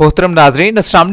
मोहतरम नाजरीन असल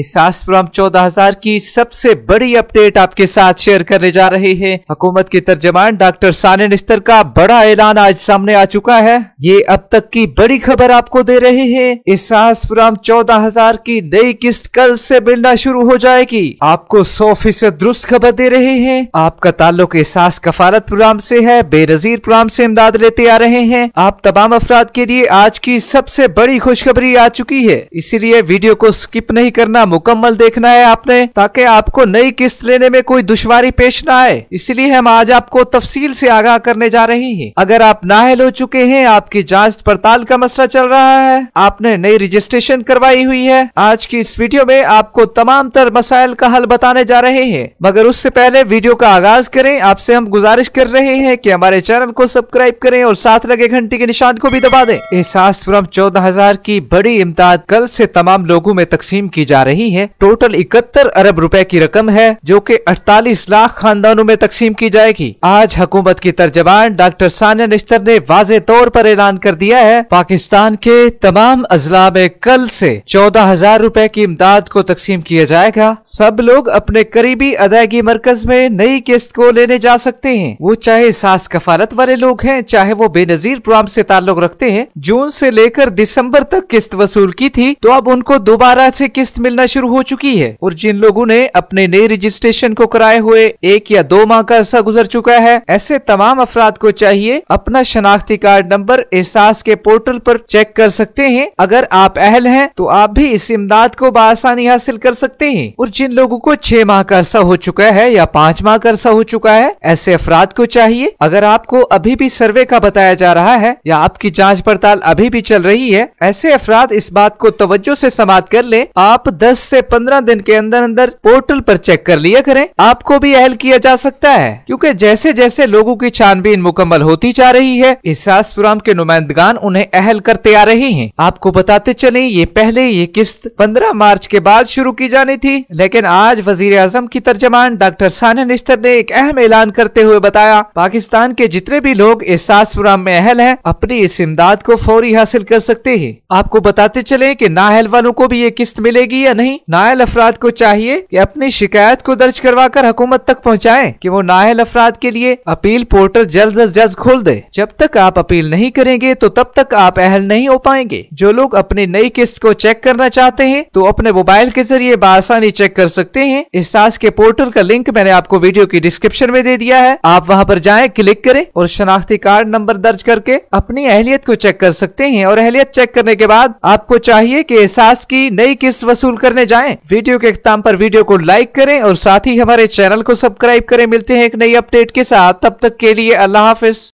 इस सास प्रोग्राम चौदह हजार की सबसे बड़ी अपडेट आपके साथ शेयर करने जा रहे हैं हुकूमत के तर्जमान डॉक्टर सान निस्तर का बड़ा ऐलान आज सामने आ चुका है ये अब तक की बड़ी खबर आपको दे रहे हैं इस सास प्रोग्राम चौदह हजार की नई किस्त कल से मिलना शुरू हो जाएगी आपको सौ फीसद दुरुस्त खबर दे रहे हैं आपका ताल्लुक एहसास कफालत प्रोग्राम ऐसी है बेनजीर प्रोग्राम से इमदाद लेते आ रहे हैं आप तमाम अफराद के लिए आज की सबसे बड़ी खुशखबरी आ चुकी है इसीलिए इसलिए वीडियो को स्किप नहीं करना मुकम्मल देखना है आपने ताकि आपको नई किस्त लेने में कोई दुश्वारी पेश ना आए इसलिए हम आज आपको तफसील से आगाह करने जा रहे हैं अगर आप नाहल हो चुके हैं आपकी जांच पड़ताल का मसला चल रहा है आपने नई रजिस्ट्रेशन करवाई हुई है आज की इस वीडियो में आपको तमाम तर मसाइल का हल बताने जा रहे हैं मगर उससे पहले वीडियो का आगाज करें आपसे हम गुजारिश कर रहे हैं की हमारे चैनल को सब्सक्राइब करें और साथ लगे घंटे के निशान को भी दबा दे एहसास चौदह हजार की बड़ी इमदाद कल से तमाम लोगों में तकसीम की जा रही है टोटल इकहत्तर अरब रुपए की रकम है जो कि 48 लाख खानदानों में तकसीम की जाएगी आज हुकूमत की तर्जबान डॉक्टर सानिया निश्तर ने वाज तौर पर ऐलान कर दिया है पाकिस्तान के तमाम अजला में कल से चौदह हजार रूपए की इमदाद को तकसीम किया जाएगा सब लोग अपने करीबी अदायगी मरकज में नई किस्त को लेने जा सकते हैं वो चाहे सास कफालत वाले लोग हैं चाहे वो बेनजीर प्रोग्राम से ताल्लुक रखते हैं जून से लेकर दिसंबर तक किस्त वसूल की थी तो अब उनको दोबारा से किस्त मिलना शुरू हो चुकी है और जिन लोगों ने अपने नए रजिस्ट्रेशन को कराए हुए एक या दो माह का अर्सा गुजर चुका है ऐसे तमाम अफराद को चाहिए अपना शनाख्ती कार्ड नंबर एहसास के पोर्टल पर चेक कर सकते हैं अगर आप अहल हैं तो आप भी इस इमदाद को बसानी हासिल कर सकते हैं और जिन लोगों को छह माह का अर्सा हो चुका है या पाँच माह का अर्सा हो चुका है ऐसे अफराद को चाहिए अगर आपको अभी भी सर्वे का बताया जा रहा है या आपकी जाँच पड़ताल अभी भी चल रही है ऐसे अफराद इस बात को तवज्जो से समाप्त कर ले आप दस से पंद्रह दिन के अंदर अंदर पोर्टल पर चेक कर लिया करें आपको भी अहल किया जा सकता है क्यूँकी जैसे जैसे लोगों की छानबीन मुकम्मल होती जा रही है इसासपुराम के नुमाइंदगान उन्हें अहल करते आ रहे हैं आपको बताते चले ये पहले ये किस्त पंद्रह मार्च के बाद शुरू की जानी थी लेकिन आज वजीर अजम की तर्जमान डॉक्टर सान निस्तर ने एक अहम ऐलान करते हुए बताया पाकिस्तान के जितने भी लोग एहसासपुराम में अहल हैं अपनी इस इमदाद को फौरी हासिल कर सकते हैं आपको बताते चले कि नाहल वालों को भी ये किस्त मिलेगी या नहीं नायल अफराद को चाहिए कि अपनी शिकायत को दर्ज करवा कर हुकूमत तक पहुँचाए की वो नायल अफराद के लिए अपील पोर्टल जल्द अज जल्द खोल दे जब तक आप अपील नहीं करेंगे तो तब तक आप अहल नहीं हो पाएंगे जो लोग अपनी नई किस्त को चेक करना चाहते हैं तो अपने मोबाइल के जरिए बासानी चेक कर सकते हैं एहसास के पोर्टल का लिंक मैंने आपको वीडियो की डिस्क्रिप्शन में दे दिया है आप वहाँ पर जाए क्लिक करें और शनाख्ती कार्ड नंबर दर्ज करके अपनी अहलियत को चेक कर सकते हैं और अहलियत चेक करने के बाद आपको चाहिए की एहसास की नई किस्त वसूल करने जाएं वीडियो के अख्ताम पर वीडियो को लाइक करें और साथ ही हमारे चैनल को सब्सक्राइब करें मिलते हैं एक नई अपडेट के साथ तब तक के लिए अल्लाह हाफिज